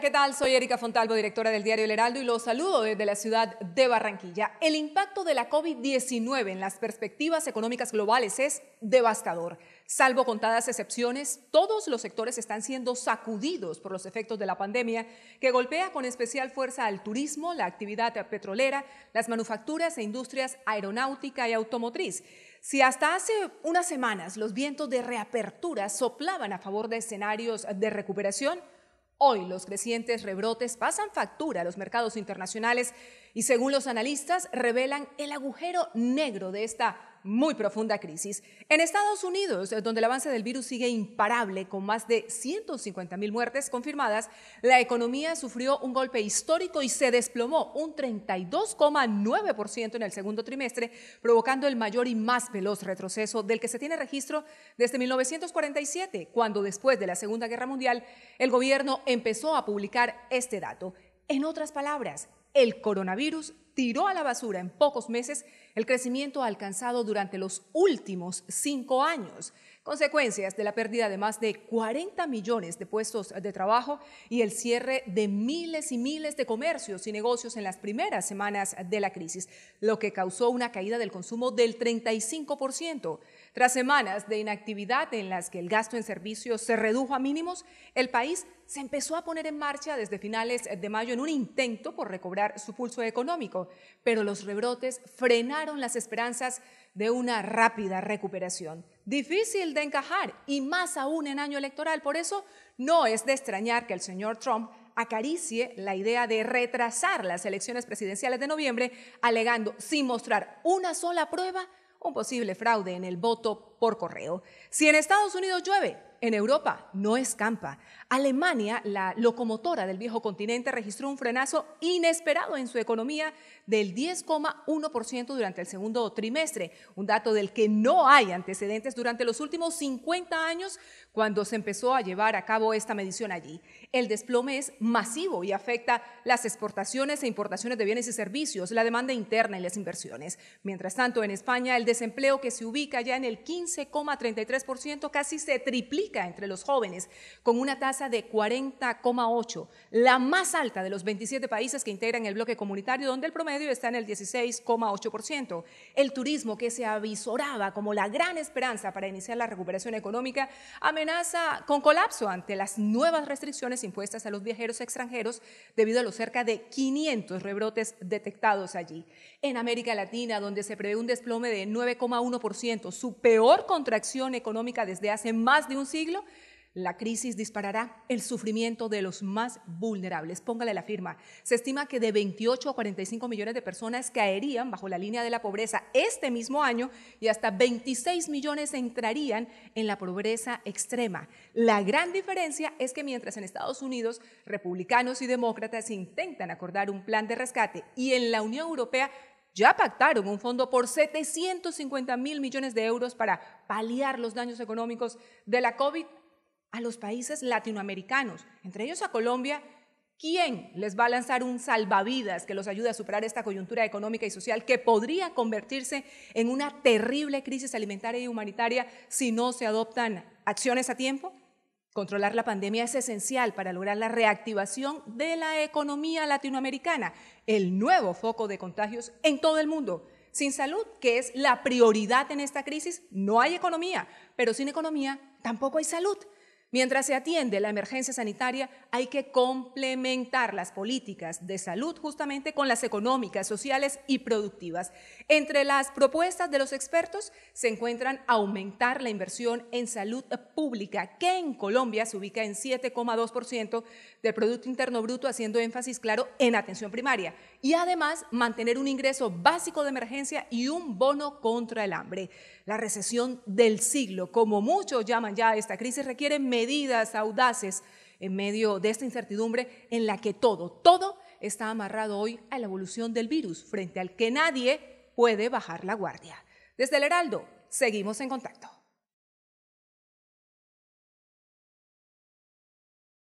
¿qué tal? Soy Erika Fontalvo, directora del diario El Heraldo, y los saludo desde la ciudad de Barranquilla. El impacto de la COVID-19 en las perspectivas económicas globales es devastador. Salvo contadas excepciones, todos los sectores están siendo sacudidos por los efectos de la pandemia, que golpea con especial fuerza al turismo, la actividad petrolera, las manufacturas e industrias aeronáutica y automotriz. Si hasta hace unas semanas los vientos de reapertura soplaban a favor de escenarios de recuperación, Hoy los crecientes rebrotes pasan factura a los mercados internacionales y según los analistas revelan el agujero negro de esta muy profunda crisis. En Estados Unidos, eh, donde el avance del virus sigue imparable, con más de 150 mil muertes confirmadas, la economía sufrió un golpe histórico y se desplomó un 32,9% en el segundo trimestre, provocando el mayor y más veloz retroceso del que se tiene registro desde 1947, cuando después de la Segunda Guerra Mundial el gobierno empezó a publicar este dato. En otras palabras, el coronavirus tiró a la basura en pocos meses el crecimiento alcanzado durante los últimos cinco años, consecuencias de la pérdida de más de 40 millones de puestos de trabajo y el cierre de miles y miles de comercios y negocios en las primeras semanas de la crisis, lo que causó una caída del consumo del 35%. Tras semanas de inactividad en las que el gasto en servicios se redujo a mínimos, el país se empezó a poner en marcha desde finales de mayo en un intento por recobrar su pulso económico pero los rebrotes frenaron las esperanzas de una rápida recuperación. Difícil de encajar y más aún en año electoral. Por eso no es de extrañar que el señor Trump acaricie la idea de retrasar las elecciones presidenciales de noviembre, alegando, sin mostrar una sola prueba, un posible fraude en el voto por correo. Si en Estados Unidos llueve, en Europa no escampa. Alemania, la locomotora del viejo continente, registró un frenazo inesperado en su economía del 10,1% durante el segundo trimestre, un dato del que no hay antecedentes durante los últimos 50 años cuando se empezó a llevar a cabo esta medición allí. El desplome es masivo y afecta las exportaciones e importaciones de bienes y servicios, la demanda interna y las inversiones. Mientras tanto, en España, el desempleo que se ubica ya en el 15 15,33%, casi se triplica entre los jóvenes, con una tasa de 40,8%, la más alta de los 27 países que integran el bloque comunitario, donde el promedio está en el 16,8%. El turismo, que se avisoraba como la gran esperanza para iniciar la recuperación económica, amenaza con colapso ante las nuevas restricciones impuestas a los viajeros extranjeros debido a los cerca de 500 rebrotes detectados allí. En América Latina, donde se prevé un desplome de 9,1%, su peor contracción económica desde hace más de un siglo, la crisis disparará el sufrimiento de los más vulnerables. Póngale la firma. Se estima que de 28 a 45 millones de personas caerían bajo la línea de la pobreza este mismo año y hasta 26 millones entrarían en la pobreza extrema. La gran diferencia es que mientras en Estados Unidos republicanos y demócratas intentan acordar un plan de rescate y en la Unión Europea ya pactaron un fondo por 750 mil millones de euros para paliar los daños económicos de la COVID a los países latinoamericanos, entre ellos a Colombia. ¿Quién les va a lanzar un salvavidas que los ayude a superar esta coyuntura económica y social que podría convertirse en una terrible crisis alimentaria y humanitaria si no se adoptan acciones a tiempo? Controlar la pandemia es esencial para lograr la reactivación de la economía latinoamericana, el nuevo foco de contagios en todo el mundo. Sin salud, que es la prioridad en esta crisis, no hay economía, pero sin economía tampoco hay salud. Mientras se atiende la emergencia sanitaria, hay que complementar las políticas de salud justamente con las económicas, sociales y productivas. Entre las propuestas de los expertos se encuentran aumentar la inversión en salud pública, que en Colombia se ubica en 7,2% del Producto Interno Bruto, haciendo énfasis, claro, en atención primaria. Y además mantener un ingreso básico de emergencia y un bono contra el hambre. La recesión del siglo, como muchos llaman ya esta crisis, requiere medidas audaces en medio de esta incertidumbre en la que todo, todo está amarrado hoy a la evolución del virus, frente al que nadie puede bajar la guardia. Desde el Heraldo, seguimos en contacto.